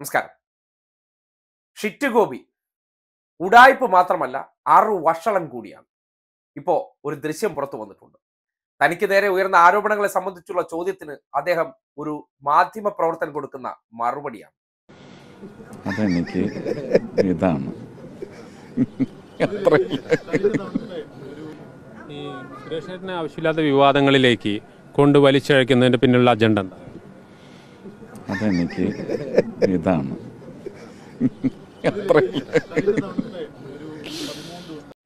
നമസ്കാരം ഷിറ്റ് ഗോപി ഉടായ്പ് മാത്രമല്ല ആറു വഷളം കൂടിയാണ് ഇപ്പോൾ ഒരു ദൃശ്യം പുറത്തു വന്നിട്ടുണ്ട് തനിക്ക് നേരെ ഉയർന്ന ആരോപണങ്ങളെ സംബന്ധിച്ചുള്ള ചോദ്യത്തിന് അദ്ദേഹം ഒരു മാധ്യമ പ്രവർത്തനം കൊടുക്കുന്ന മറുപടിയാണ് അതെനിക്ക് ഇതാണ് സുരേഷേട്ടനെ ആവശ്യമില്ലാത്ത വിവാദങ്ങളിലേക്ക് കൊണ്ട് വലിച്ചഴക്കുന്നതിന്റെ പിന്നിലുള്ള അജണ്ട എന്താ അതെനിക്ക് ഇതാണ്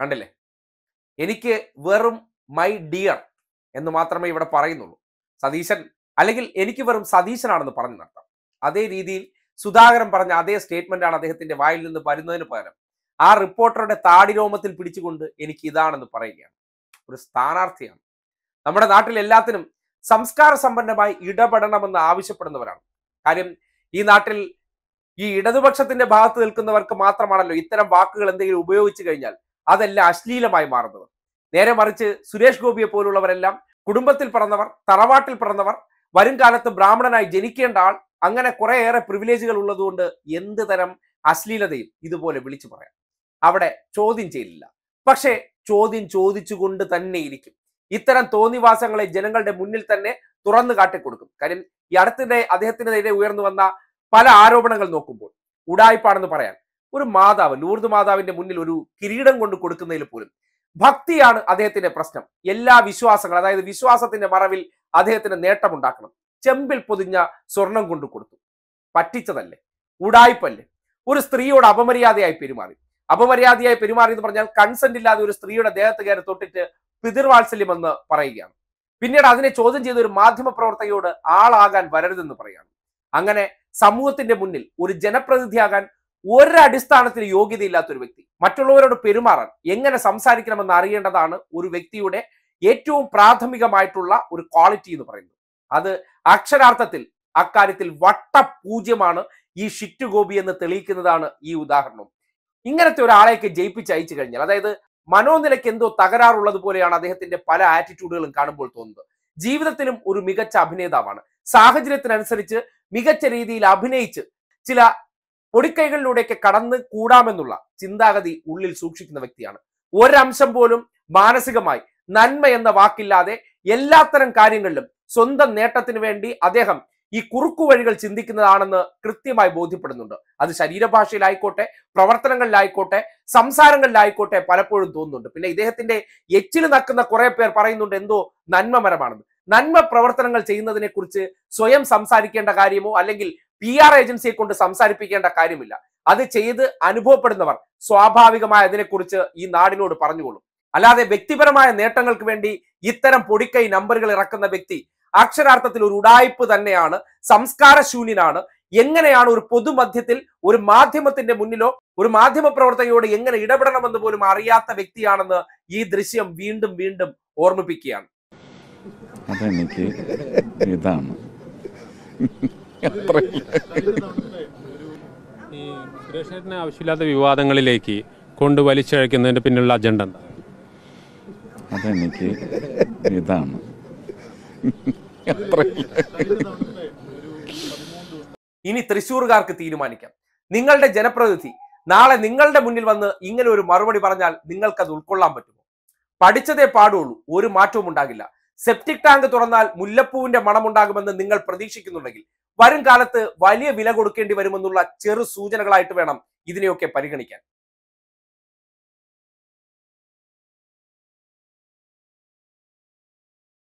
കണ്ടില്ലേ എനിക്ക് വെറും മൈ ഡിയർ എന്ന് മാത്രമേ ഇവിടെ പറയുന്നുള്ളൂ സതീശൻ അല്ലെങ്കിൽ എനിക്ക് വെറും സതീശനാണെന്ന് പറഞ്ഞു നടത്താം അതേ രീതിയിൽ സുധാകരൻ പറഞ്ഞ അതേ സ്റ്റേറ്റ്മെന്റ് ആണ് അദ്ദേഹത്തിന്റെ വായിൽ നിന്ന് വരുന്നതിന് പകരം ആ റിപ്പോർട്ടറുടെ താടിരോമത്തിൽ പിടിച്ചുകൊണ്ട് എനിക്ക് ഇതാണെന്ന് പറയുകയാണ് ഒരു സ്ഥാനാർത്ഥിയാണ് നമ്മുടെ നാട്ടിൽ എല്ലാത്തിനും സംസ്കാര സമ്പന്നമായി ഇടപെടണമെന്ന് ആവശ്യപ്പെടുന്നവരാണ് കാര്യം ഈ നാട്ടിൽ ഈ ഇടതുപക്ഷത്തിന്റെ ഭാഗത്ത് നിൽക്കുന്നവർക്ക് മാത്രമാണല്ലോ ഇത്തരം വാക്കുകൾ എന്തെങ്കിലും ഉപയോഗിച്ചു കഴിഞ്ഞാൽ അതെല്ലാം അശ്ലീലമായി മാറുന്നത് നേരെ മറിച്ച് സുരേഷ് ഗോപിയെ പോലുള്ളവരെല്ലാം കുടുംബത്തിൽ പിറന്നവർ തറവാട്ടിൽ പിറന്നവർ വരും കാലത്ത് ബ്രാഹ്മണനായി ജനിക്കേണ്ട ആൾ അങ്ങനെ കുറേയേറെ പ്രിവിലേജുകൾ ഉള്ളതുകൊണ്ട് എന്ത് തരം അശ്ലീലതയും ഇതുപോലെ വിളിച്ചു പറയാം അവിടെ ചോദ്യം ചെയ്യില്ല പക്ഷേ ചോദ്യം ചോദിച്ചുകൊണ്ട് തന്നെ ഇരിക്കും ഇത്തരം തോന്നിവാസങ്ങളെ ജനങ്ങളുടെ മുന്നിൽ തന്നെ തുറന്നു കാട്ടിക്കൊടുക്കും കാര്യം ഈ അടുത്തിടെ അദ്ദേഹത്തിനെതിരെ ഉയർന്നു വന്ന പല ആരോപണങ്ങൾ നോക്കുമ്പോൾ ഉടായ്പാണെന്ന് പറയാൻ ഒരു മാതാവ് ലൂർദ് മാതാവിന്റെ മുന്നിൽ ഒരു കിരീടം കൊണ്ട് കൊടുക്കുന്നതിൽ പോലും ഭക്തിയാണ് അദ്ദേഹത്തിന്റെ പ്രശ്നം എല്ലാ വിശ്വാസങ്ങളും അതായത് വിശ്വാസത്തിന്റെ മറവിൽ അദ്ദേഹത്തിന് നേട്ടമുണ്ടാക്കണം ചെമ്പിൽ പൊതിഞ്ഞ സ്വർണം കൊണ്ട് കൊടുത്തു പറ്റിച്ചതല്ലേ ഉടായ്പല്ലേ ഒരു സ്ത്രീയോട് അപമര്യാദയായി പെരുമാറി അപമര്യാദയായി എന്ന് പറഞ്ഞാൽ കൺസെന്റ് ഇല്ലാതെ ഒരു സ്ത്രീയുടെ ദേഹത്ത് കയറി തൊട്ടിട്ട് എന്ന് പറയുകയാണ് പിന്നീട് അതിനെ ചോദ്യം ചെയ്ത ഒരു മാധ്യമ പ്രവർത്തകയോട് ആളാകാൻ വരരുതെന്ന് പറയാണ് അങ്ങനെ സമൂഹത്തിന്റെ മുന്നിൽ ഒരു ജനപ്രതിനിധിയാകാൻ ഒരടിസ്ഥാനത്തിന് യോഗ്യതയില്ലാത്ത ഒരു വ്യക്തി മറ്റുള്ളവരോട് പെരുമാറാൻ എങ്ങനെ സംസാരിക്കണമെന്ന് അറിയേണ്ടതാണ് ഒരു വ്യക്തിയുടെ ഏറ്റവും പ്രാഥമികമായിട്ടുള്ള ഒരു ക്വാളിറ്റി എന്ന് പറയുന്നത് അത് അക്ഷരാർത്ഥത്തിൽ അക്കാര്യത്തിൽ വട്ടപൂജ്യമാണ് ഈ ഷിറ്റ് ഗോപി എന്ന് തെളിയിക്കുന്നതാണ് ഈ ഉദാഹരണം ഇങ്ങനത്തെ ഒരാളെയൊക്കെ ജയിപ്പിച്ച് അയച്ചു കഴിഞ്ഞാൽ അതായത് മനോനിലയ്ക്ക് എന്തോ തകരാറുള്ളത് പോലെയാണ് അദ്ദേഹത്തിന്റെ പല ആറ്റിറ്റ്യൂഡുകളും കാണുമ്പോൾ തോന്നുന്നത് ജീവിതത്തിലും ഒരു മികച്ച അഭിനേതാവാണ് സാഹചര്യത്തിനനുസരിച്ച് മികച്ച രീതിയിൽ അഭിനയിച്ച് ചില പൊടിക്കൈകളിലൂടെയൊക്കെ കടന്ന് കൂടാമെന്നുള്ള ചിന്താഗതി ഉള്ളിൽ സൂക്ഷിക്കുന്ന വ്യക്തിയാണ് ഒരംശം പോലും മാനസികമായി നന്മ എന്ന വാക്കില്ലാതെ എല്ലാത്തരം കാര്യങ്ങളിലും സ്വന്തം നേട്ടത്തിന് വേണ്ടി അദ്ദേഹം ഈ കുറുക്കു വഴികൾ ചിന്തിക്കുന്നതാണെന്ന് കൃത്യമായി ബോധ്യപ്പെടുന്നുണ്ട് അത് ശരീരഭാഷയിലായിക്കോട്ടെ പ്രവർത്തനങ്ങളിലായിക്കോട്ടെ സംസാരങ്ങളിലായിക്കോട്ടെ പലപ്പോഴും തോന്നുന്നുണ്ട് പിന്നെ ഇദ്ദേഹത്തിന്റെ എച്ചിൽ നക്കുന്ന കുറെ പേർ പറയുന്നുണ്ട് എന്തോ നന്മമരമാണെന്ന് നന്മ പ്രവർത്തനങ്ങൾ ചെയ്യുന്നതിനെ കുറിച്ച് സ്വയം സംസാരിക്കേണ്ട കാര്യമോ അല്ലെങ്കിൽ പി ആർ ഏജൻസിയെ കൊണ്ട് സംസാരിപ്പിക്കേണ്ട കാര്യമില്ല അത് ചെയ്ത് അനുഭവപ്പെടുന്നവർ സ്വാഭാവികമായി അതിനെക്കുറിച്ച് ഈ നാടിനോട് പറഞ്ഞുകൊള്ളും അല്ലാതെ വ്യക്തിപരമായ നേട്ടങ്ങൾക്ക് വേണ്ടി ഇത്തരം പൊടിക്കൈ നമ്പറുകൾ ഇറക്കുന്ന വ്യക്തി അക്ഷരാർത്ഥത്തിൽ ഒരു ഉടായ്പ് തന്നെയാണ് സംസ്കാരശൂന്യനാണ് എങ്ങനെയാണ് ഒരു പൊതുമധ്യത്തിൽ ഒരു മാധ്യമത്തിന്റെ മുന്നിലോ ഒരു മാധ്യമ പ്രവർത്തകയോട് എങ്ങനെ ഇടപെടണമെന്ന് പോലും അറിയാത്ത വ്യക്തിയാണെന്ന് ഈ ദൃശ്യം വീണ്ടും വീണ്ടും ഓർമ്മിപ്പിക്കുകയാണ് അതെനിക്ക് ഇതാണ് ഈ ആവശ്യമില്ലാത്ത വിവാദങ്ങളിലേക്ക് കൊണ്ട് വലിച്ചഴക്കുന്നതിന്റെ പിന്നിലുള്ള അജണ്ട അതെനിക്ക് ഇതാണ് ഇനി തൃശ്ശൂർകാർക്ക് തീരുമാനിക്കാം നിങ്ങളുടെ ജനപ്രതിനിധി നാളെ നിങ്ങളുടെ മുന്നിൽ വന്ന് ഇങ്ങനെ ഒരു മറുപടി പറഞ്ഞാൽ അത് ഉൾക്കൊള്ളാൻ പറ്റുമോ പഠിച്ചതേ പാടുള്ളൂ ഒരു മാറ്റവും ഉണ്ടാകില്ല സെപ്റ്റിക് ടാങ്ക് തുറന്നാൽ മുല്ലപ്പൂവിന്റെ മണമുണ്ടാകുമെന്ന് നിങ്ങൾ പ്രതീക്ഷിക്കുന്നുണ്ടെങ്കിൽ വരും കാലത്ത് വലിയ വില കൊടുക്കേണ്ടി വരുമെന്നുള്ള ചെറു സൂചനകളായിട്ട് വേണം ഇതിനെയൊക്കെ പരിഗണിക്കാൻ